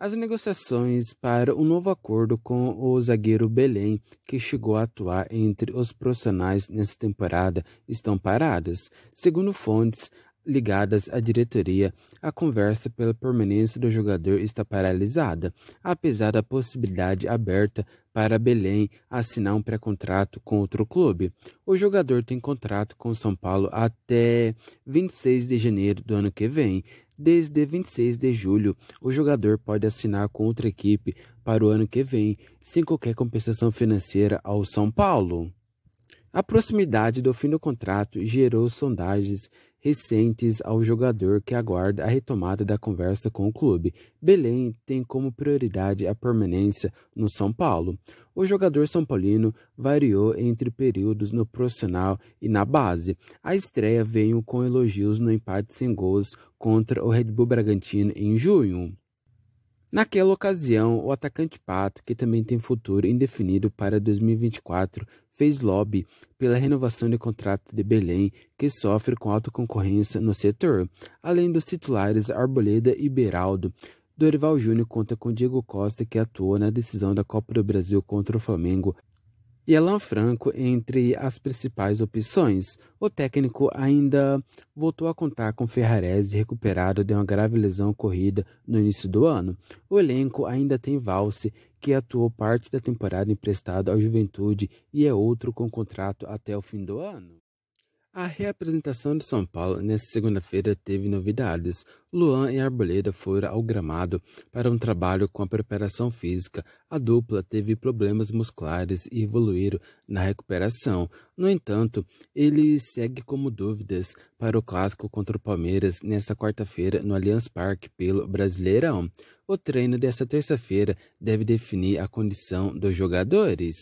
As negociações para um novo acordo com o zagueiro Belém, que chegou a atuar entre os profissionais nessa temporada, estão paradas. Segundo fontes ligadas à diretoria, a conversa pela permanência do jogador está paralisada, apesar da possibilidade aberta para Belém assinar um pré-contrato com outro clube. O jogador tem contrato com São Paulo até 26 de janeiro do ano que vem. Desde 26 de julho, o jogador pode assinar com outra equipe para o ano que vem, sem qualquer compensação financeira ao São Paulo. A proximidade do fim do contrato gerou sondagens recentes ao jogador que aguarda a retomada da conversa com o clube. Belém tem como prioridade a permanência no São Paulo. O jogador são paulino variou entre períodos no profissional e na base. A estreia veio com elogios no empate sem gols contra o Red Bull Bragantino em junho. Naquela ocasião, o atacante Pato, que também tem futuro indefinido para 2024, fez lobby pela renovação de contrato de Belém, que sofre com alta concorrência no setor, além dos titulares Arboleda e Beraldo. Dorival Júnior conta com Diego Costa, que atuou na decisão da Copa do Brasil contra o Flamengo e Alan Franco entre as principais opções. O técnico ainda voltou a contar com Ferrarese recuperado de uma grave lesão ocorrida no início do ano. O elenco ainda tem Valse, que atuou parte da temporada emprestado ao Juventude e é outro com contrato até o fim do ano. A reapresentação de São Paulo nesta segunda-feira teve novidades. Luan e Arboleda foram ao gramado para um trabalho com a preparação física. A dupla teve problemas musculares e evoluíram na recuperação. No entanto, ele segue como dúvidas para o clássico contra o Palmeiras nesta quarta-feira no Allianz Parque pelo Brasileirão. O treino desta terça-feira deve definir a condição dos jogadores.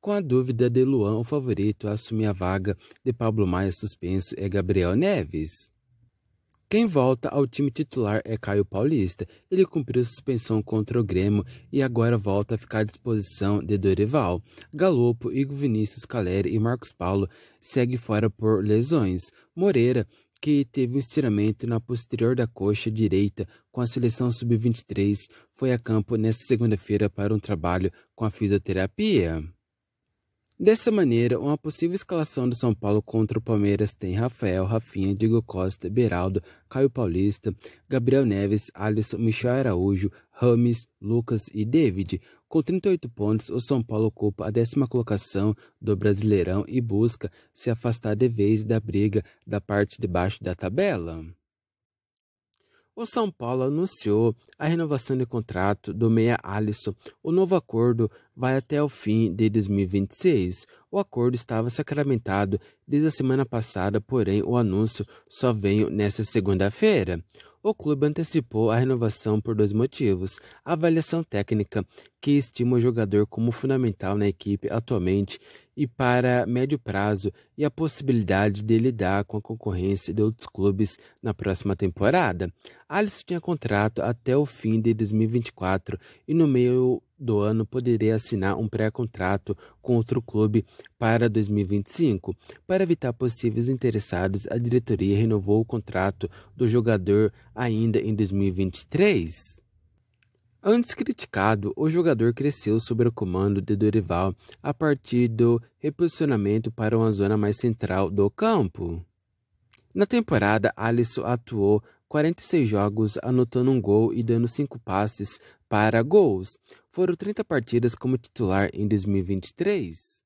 Com a dúvida de Luan, o favorito a assumir a vaga de Pablo Maia suspenso é Gabriel Neves. Quem volta ao time titular é Caio Paulista. Ele cumpriu suspensão contra o Grêmio e agora volta a ficar à disposição de Dorival. Galopo, Igor Vinícius Caleri e Marcos Paulo seguem fora por lesões. Moreira, que teve um estiramento na posterior da coxa direita com a seleção sub-23, foi a campo nesta segunda-feira para um trabalho com a fisioterapia. Dessa maneira, uma possível escalação do São Paulo contra o Palmeiras tem Rafael, Rafinha, Diego Costa, Beraldo, Caio Paulista, Gabriel Neves, Alisson, Michel Araújo, Rames, Lucas e David. Com 38 pontos, o São Paulo ocupa a décima colocação do Brasileirão e busca se afastar de vez da briga da parte de baixo da tabela. O São Paulo anunciou a renovação de contrato do Meia Alisson. O novo acordo vai até o fim de 2026. O acordo estava sacramentado desde a semana passada, porém o anúncio só veio nesta segunda-feira. O clube antecipou a renovação por dois motivos: a avaliação técnica, que estima o jogador como fundamental na equipe atualmente e para médio prazo, e a possibilidade de lidar com a concorrência de outros clubes na próxima temporada. Alisson tinha contrato até o fim de 2024 e no meio do ano poderia assinar um pré-contrato com outro clube para 2025. Para evitar possíveis interessados, a diretoria renovou o contrato do jogador ainda em 2023. Antes criticado, o jogador cresceu sob o comando de Dorival a partir do reposicionamento para uma zona mais central do campo. Na temporada, Alisson atuou 46 jogos, anotando um gol e dando cinco passes para gols. Foram 30 partidas como titular em 2023.